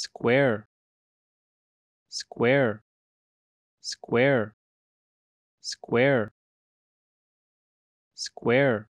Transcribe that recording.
square square square square square